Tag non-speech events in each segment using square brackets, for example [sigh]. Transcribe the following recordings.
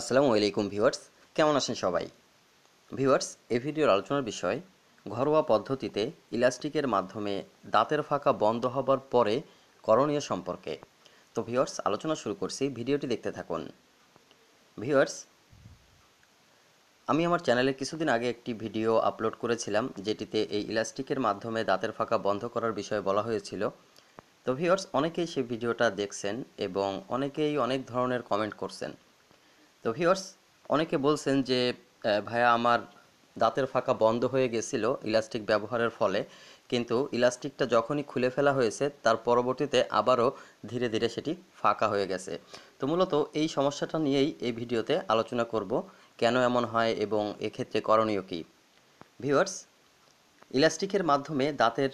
আসসালামু আলাইকুম ভিউয়ার্স কেমন আছেন সবাই ভিউয়ার্স এই ভিডিওর আলোচনার বিষয় ঘরোয়া পদ্ধতিতে ইলাস্টিকের মাধ্যমে দাঁতের ফাঁকা বন্ধ হবার পরে করণীয় সম্পর্কে তো ভিউয়ার্স আলোচনা শুরু করছি ভিডিওটি দেখতে থাকুন ভিউয়ার্স আমি আমার চ্যানেলে কিছুদিন আগে একটি ভিডিও আপলোড করেছিলাম যেটিতে এই ইলাস্টিকের মাধ্যমে দাঁতের ফাঁকা বন্ধ করার বিষয়ে বলা হয়েছিল তো ভিউয়ার্স অনেকেই সেই ভিডিওটা দেখছেন এবং অনেকেই অনেক ধরনের কমেন্ট করছেন তো ভিওর্স অনেকে বলছেন যে ভাইয়া আমার দাঁতের ফাঁকা বন্ধ হয়ে গেছিল ইলাস্টিক ব্যবহারের ফলে কিন্তু ইলাস্টিকটা যখনই খুলে ফেলা হয়েছে তার পরবর্তীতে আবারও ধীরে ধীরে সেটি ফাঁকা হয়ে গেছে তো মূলত এই সমস্যাটা নিয়েই এই ভিডিওতে আলোচনা করব কেন এমন হয় এবং এক্ষেত্রে করণীয় কী ভিওর্স ইলাস্টিকের মাধ্যমে দাঁতের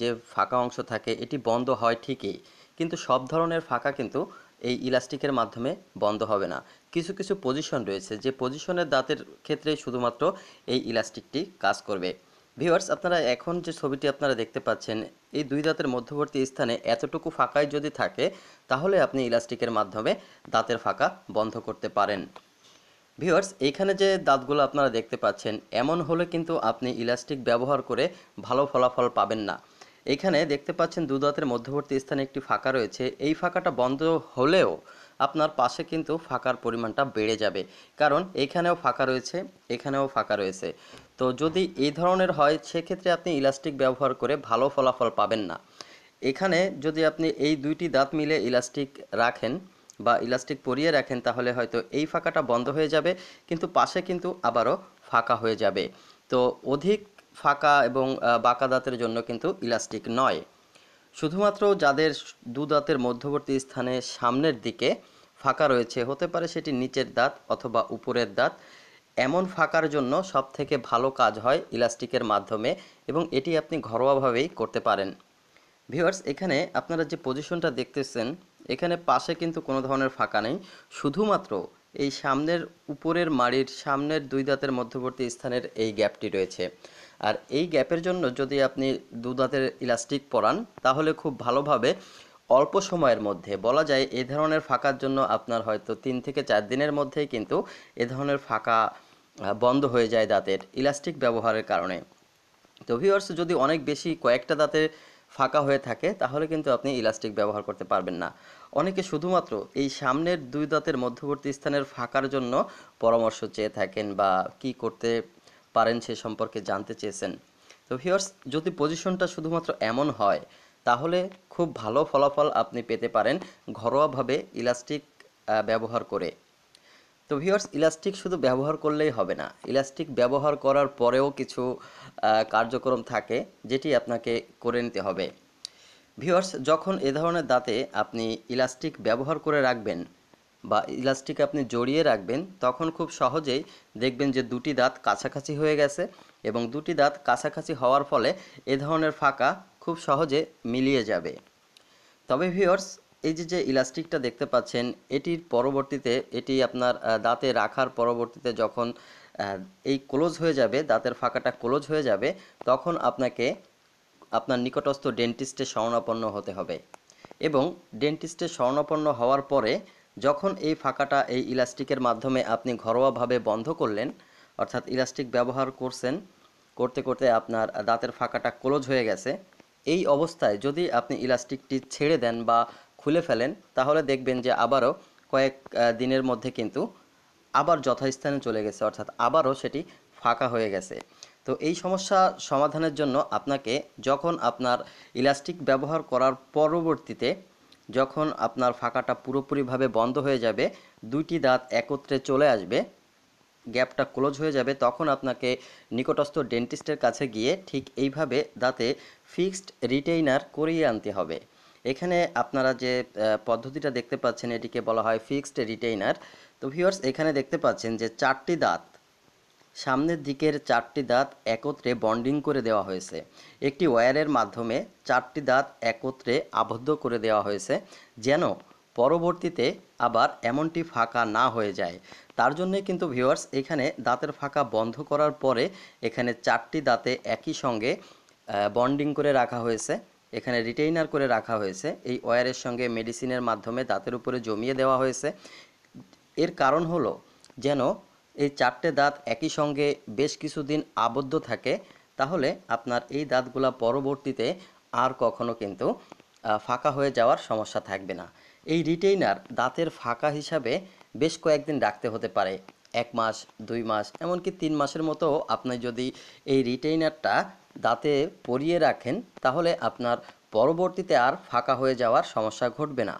যে ফাঁকা অংশ থাকে এটি বন্ধ হয় ঠিকই কিন্তু সব ধরনের ফাঁকা কিন্তু এই ইলাস্টিকের মাধ্যমে বন্ধ হবে না কিছু কিছু পজিশন রয়েছে যে পজিশনের দাঁতের ক্ষেত্রে শুধুমাত্র এই ইলাস্টিকটি কাজ করবে ভিউয়ার্স আপনারা এখন যে ছবিটি আপনারা দেখতে পাচ্ছেন এই দুই দাঁতের মধ্যবর্তী স্থানে এতটুকু ফাঁকাই যদি থাকে তাহলে আপনি ইলাস্টিকের মাধ্যমে দাঁতের ফাঁকা বন্ধ করতে পারেন ভিউয়ার্স এইখানে যে দাঁতগুলো আপনারা দেখতে পাচ্ছেন এমন হলে কিন্তু আপনি ইলাস্টিক ব্যবহার করে ভালো ফলাফল পাবেন না এখানে দেখতে পাচ্ছেন দুদাঁতের মধ্যবর্তী স্থানে একটি ফাঁকা রয়েছে এই ফাঁকাটা বন্ধ হলেও আপনার পাশে কিন্তু ফাঁকার পরিমাণটা বেড়ে যাবে কারণ এখানেও ফাঁকা রয়েছে এখানেও ফাঁকা রয়েছে তো যদি এই ধরনের হয় সেক্ষেত্রে আপনি ইলাস্টিক ব্যবহার করে ভালো ফলাফল পাবেন না এখানে যদি আপনি এই দুইটি দাঁত মিলে ইলাস্টিক রাখেন বা ইলাস্টিক পরিয়ে রাখেন তাহলে হয়তো এই ফাঁকাটা বন্ধ হয়ে যাবে কিন্তু পাশে কিন্তু আবারও ফাঁকা হয়ে যাবে তো অধিক ফাঁকা এবং বাঁকা দাঁতের জন্য কিন্তু ইলাস্টিক নয় শুধুমাত্র যাদের দু দাঁতের মধ্যবর্তী স্থানে সামনের দিকে ফাঁকা রয়েছে হতে পারে সেটি নিচের দাঁত অথবা উপরের দাঁত এমন ফাঁকার জন্য সব থেকে ভালো কাজ হয় ইলাস্টিকের মাধ্যমে এবং এটি আপনি ঘরোয়াভাবেই করতে পারেন ভিওয়ার্স এখানে আপনারা যে পজিশনটা দেখতেছেন এখানে পাশে কিন্তু কোনো ধরনের ফাঁকা নেই শুধুমাত্র এই সামনের উপরের মাড়ির সামনের দুই দাঁতের মধ্যবর্তী স্থানের এই গ্যাপটি রয়েছে আর এই গ্যাপের জন্য যদি আপনি দু দাঁতের ইলাস্টিক পরান তাহলে খুব ভালোভাবে অল্প সময়ের মধ্যে বলা যায় এ ধরনের ফাঁকার জন্য আপনার হয়তো তিন থেকে চার দিনের মধ্যেই কিন্তু এ ধরনের ফাঁকা বন্ধ হয়ে যায় দাঁতের ইলাস্টিক ব্যবহারের কারণে তো ভিওয়ার্স যদি অনেক বেশি কয়েকটা দাঁতের ফাঁকা হয়ে থাকে তাহলে কিন্তু আপনি ইলাস্টিক ব্যবহার করতে পারবেন না অনেকে শুধুমাত্র এই সামনের দুই দাঁতের মধ্যবর্তী স্থানের ফাঁকার জন্য পরামর্শ চেয়ে থাকেন বা কি করতে পারেন সে সম্পর্কে জানতে চেয়েছেন তো ভিওর্স যদি পজিশনটা শুধুমাত্র এমন হয় তাহলে খুব ভালো ফলাফল আপনি পেতে পারেন ঘরোয়াভাবে ইলাস্টিক ব্যবহার করে তো ভিওর্স ইলাস্টিক শুধু ব্যবহার করলেই হবে না ইলাস্টিক ব্যবহার করার পরেও কিছু কার্যক্রম থাকে যেটি আপনাকে করে নিতে হবে ভিওয়ার্স যখন এ ধরনের দাঁতে আপনি ইলাস্টিক ব্যবহার করে রাখবেন বা ইলাস্টিক আপনি জড়িয়ে রাখবেন তখন খুব সহজেই দেখবেন যে দুটি দাঁত কাছাকাছি হয়ে গেছে এবং দুটি দাঁত কাছাকাছি হওয়ার ফলে এ ধরনের ফাঁকা খুব সহজে মিলিয়ে যাবে তবে ভিওর্স এই যে যে ইলাস্টিকটা দেখতে পাচ্ছেন এটির পরবর্তীতে এটি আপনার দাঁতে রাখার পরবর্তীতে যখন এই ক্লোজ হয়ে যাবে দাঁতের ফাঁকাটা ক্লোজ হয়ে যাবে তখন আপনাকে আপনার নিকটস্থ ডেন্টিস্টে শরণাপন্ন হতে হবে এবং ডেন্টিস্টে শরণাপন্ন হওয়ার পরে যখন এই ফাঁকাটা এই ইলাস্টিকের মাধ্যমে আপনি ঘরোয়াভাবে বন্ধ করলেন অর্থাৎ ইলাস্টিক ব্যবহার করছেন করতে করতে আপনার দাঁতের ফাঁকাটা ক্লোজ হয়ে গেছে এই অবস্থায় যদি আপনি ইলাস্টিকটি ছেড়ে দেন বা খুলে ফেলেন তাহলে দেখবেন যে আবারও কয়েক দিনের মধ্যে কিন্তু আবার যথাস্থানে চলে গেছে অর্থাৎ আবারও সেটি ফাঁকা হয়ে গেছে তো এই সমস্যা সমাধানের জন্য আপনাকে যখন আপনার ইলাস্টিক ব্যবহার করার পরবর্তীতে যখন আপনার ফাঁকাটা পুরোপুরিভাবে বন্ধ হয়ে যাবে দুইটি দাঁত একত্রে চলে আসবে গ্যাপটা ক্লোজ হয়ে যাবে তখন আপনাকে নিকটস্থ ডেন্টিস্টের কাছে গিয়ে ঠিক এইভাবে দাঁতে ফিক্সড রিটেইনার করিয়ে আনতে হবে এখানে আপনারা যে পদ্ধতিটা দেখতে পাচ্ছেন এটিকে বলা হয় ফিক্সড রিটেইনার তো ভিওর্স এখানে দেখতে পাচ্ছেন যে চারটি দাঁত সামনের দিকের চারটি দাঁত একত্রে বন্ডিং করে দেওয়া হয়েছে একটি ওয়্যারের মাধ্যমে চারটি দাঁত একত্রে আবদ্ধ করে দেওয়া হয়েছে যেন পরবর্তীতে আবার এমনটি ফাঁকা না হয়ে যায় তার জন্যে কিন্তু ভিউয়ার্স এখানে দাঁতের ফাঁকা বন্ধ করার পরে এখানে চারটি দাঁতে একই সঙ্গে বন্ডিং করে রাখা হয়েছে এখানে রিটেইনার করে রাখা হয়েছে এই ওয়ারের সঙ্গে মেডিসিনের মাধ্যমে দাঁতের উপরে জমিয়ে দেওয়া হয়েছে এর কারণ হলো যেন এই চারটে দাঁত একই সঙ্গে বেশ কিছুদিন আবদ্ধ থাকে তাহলে আপনার এই দাঁতগুলা পরবর্তীতে আর কখনো কিন্তু ফাঁকা হয়ে যাওয়ার সমস্যা থাকবে না এই রিটেইনার দাঁতের ফাঁকা হিসাবে বেশ কয়েকদিন রাখতে হতে পারে এক মাস দুই মাস এমনকি তিন মাসের মতো আপনি যদি এই রিটেইনারটা দাঁতে পরিয়ে রাখেন তাহলে আপনার পরবর্তীতে আর ফাঁকা হয়ে যাওয়ার সমস্যা ঘটবে না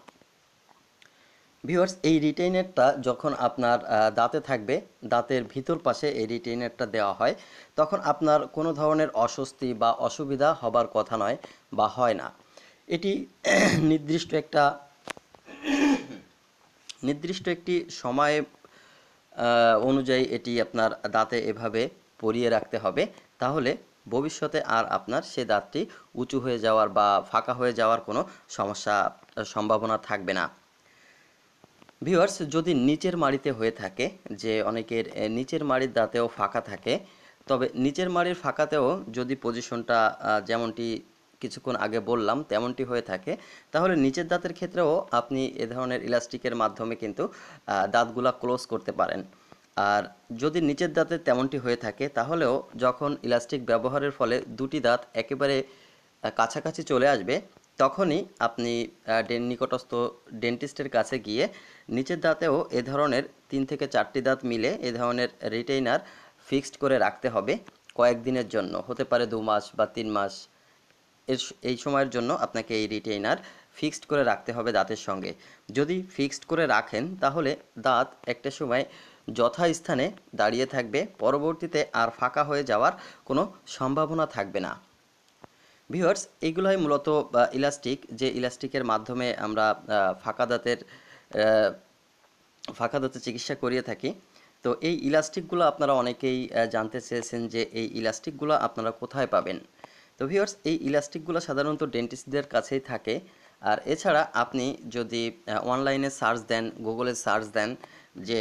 ভিউয়ার্স এই রিটেইনারটা যখন আপনার দাঁতে থাকবে দাঁতের ভিতর পাশে এই রিটেইনারটা দেওয়া হয় তখন আপনার কোনো ধরনের অস্বস্তি বা অসুবিধা হবার কথা নয় বা হয় না এটি [clears throat] নির্দিষ্ট একটা নির্দিষ্ট একটি সময় অনুযায়ী এটি আপনার দাঁতে এভাবে পরিয়ে রাখতে হবে তাহলে ভবিষ্যতে আর আপনার সে দাঁতটি উঁচু হয়ে যাওয়ার বা ফাঁকা হয়ে যাওয়ার কোনো সমস্যা সম্ভাবনা থাকবে না ভিউয়ার্স যদি নিচের মাড়িতে হয়ে থাকে যে অনেকের নিচের মাড়ির দাঁতেও ফাঁকা থাকে তবে নিচের মাড়ির ফাঁকাতেও যদি পজিশনটা যেমনটি কিছুক্ষণ আগে বললাম তেমনটি হয়ে থাকে তাহলে নিচের দাঁতের ক্ষেত্রেও আপনি এ ধরনের ইলাস্টিকের মাধ্যমে কিন্তু দাঁতগুলা ক্লোজ করতে পারেন আর যদি নিচের দাঁতে তেমনটি হয়ে থাকে তাহলেও যখন ইলাস্টিক ব্যবহারের ফলে দুটি দাঁত একেবারে কাছাকাছি চলে আসবে তখনই আপনি নিকটস্থ ডেন্টিস্টের কাছে গিয়ে নিচের দাঁতেও এ ধরনের তিন থেকে চারটি দাঁত মিলে এ ধরনের রিটেইনার ফিক্সড করে রাখতে হবে কয়েকদিনের জন্য হতে পারে দু মাস বা তিন মাস এর এই সময়ের জন্য আপনাকে এই রিটেইনার ফিক্সড করে রাখতে হবে দাঁতের সঙ্গে যদি ফিক্সড করে রাখেন তাহলে দাঁত একটা সময় যথাস্থানে দাঁড়িয়ে থাকবে পরবর্তীতে আর ফাঁকা হয়ে যাওয়ার কোনো সম্ভাবনা থাকবে না ভিউয়ার্স এইগুলোই হয় মূলত ইলাস্টিক যে ইলাস্টিকের মাধ্যমে আমরা ফাঁকা দাঁতের ফাঁকা দাঁতের চিকিৎসা করিয়ে থাকি তো এই ইলাস্টিকগুলো আপনারা অনেকেই জানতে চেয়েছেন যে এই ইলাস্টিকগুলো আপনারা কোথায় পাবেন তো ভিউয়ার্স এই ইলাস্টিকগুলো সাধারণত ডেন্টিস্টদের কাছেই থাকে আর এছাড়া আপনি যদি অনলাইনে সার্চ দেন গুগলে সার্চ দেন যে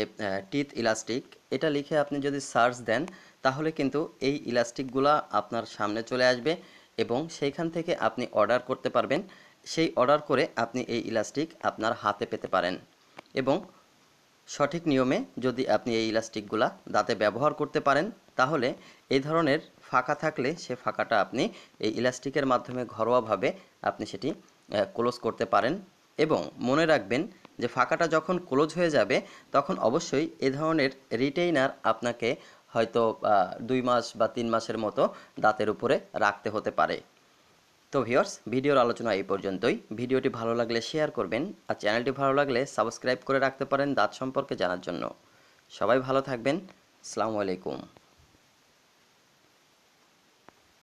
টিথ ইলাস্টিক এটা লিখে আপনি যদি সার্চ দেন তাহলে কিন্তু এই ইলাস্টিকগুলো আপনার সামনে চলে আসবে এবং সেইখান থেকে আপনি অর্ডার করতে পারবেন সেই অর্ডার করে আপনি এই ইলাস্টিক আপনার হাতে পেতে পারেন এবং সঠিক নিয়মে যদি আপনি এই ইলাস্টিকগুলা দাঁতে ব্যবহার করতে পারেন তাহলে এই ধরনের ফাঁকা থাকলে সে ফাঁকাটা আপনি এই ইলাস্টিকের মাধ্যমে ঘরোয়াভাবে আপনি সেটি ক্লোজ করতে পারেন এবং মনে রাখবেন যে ফাঁকাটা যখন ক্লোজ হয়ে যাবে তখন অবশ্যই এ ধরনের রিটেইনার আপনাকে হয়তো দুই মাস বা তিন মাসের মতো দাঁতের উপরে রাখতে হতে পারে তো ভিওর্স ভিডিওর আলোচনা এই পর্যন্তই ভিডিওটি ভালো লাগলে শেয়ার করবেন আর চ্যানেলটি ভালো লাগলে সাবস্ক্রাইব করে রাখতে পারেন দাঁত সম্পর্কে জানার জন্য সবাই ভালো থাকবেন আসসালামু আলাইকুম